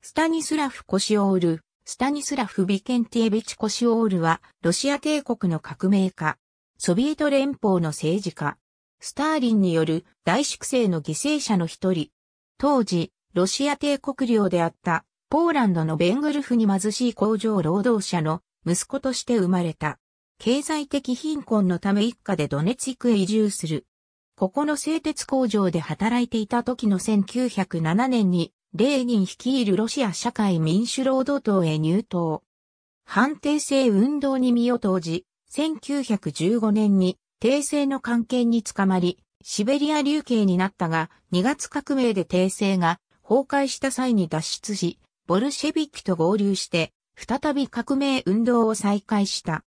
スタニスラフ・コシオール、スタニスラフ・ビケンティエビチ・コシオールは、ロシア帝国の革命家、ソビエト連邦の政治家、スターリンによる大粛清の犠牲者の一人。当時、ロシア帝国領であったポーランドのベングルフに貧しい工場労働者の息子として生まれた。経済的貧困のため一家でドネツィクへ移住する。ここの製鉄工場で働いていた時の1907年にレーニン率いるロシア社会民主労働党へ入党。反転政運動に身を投じ、1915年に帝政の関係に捕まり、シベリア流刑になったが、2月革命で帝政が崩壊した際に脱出し、ボルシェビッキと合流して、再び革命運動を再開した。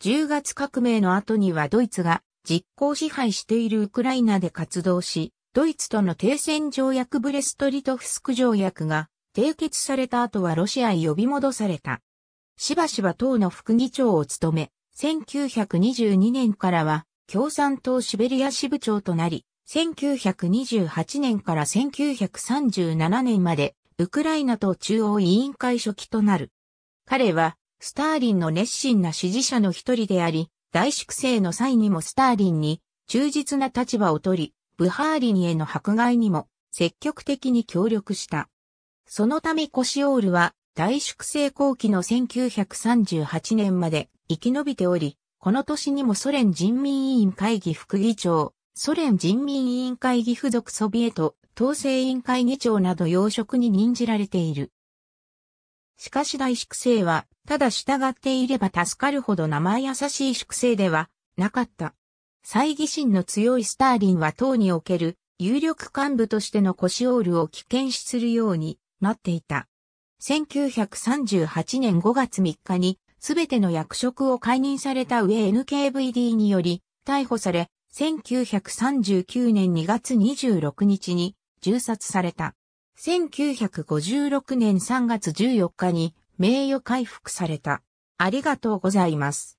10月革命の後にはドイツが実効支配しているウクライナで活動し、ドイツとの停戦条約ブレストリトフスク条約が締結された後はロシアへ呼び戻された。しばしば党の副議長を務め、1922年からは共産党シベリア支部長となり、1928年から1937年までウクライナ党中央委員会書記となる。彼はスターリンの熱心な支持者の一人であり、大粛清の際にもスターリンに忠実な立場を取り、ブハーリニへの迫害にも積極的に協力した。そのためコシオールは大粛清後期の1938年まで生き延びており、この年にもソ連人民委員会議副議長、ソ連人民委員会議附属ソビエト統制委員会議長など要職に任じられている。しかし大粛清は、ただ従っていれば助かるほど名前優しい粛清ではなかった。猜疑心の強いスターリンは党における有力幹部としてのコシオールを危険視するようになっていた。1938年5月3日にすべての役職を解任された上 NKVD により逮捕され、1939年2月26日に銃殺された。1956年3月14日に名誉回復された。ありがとうございます。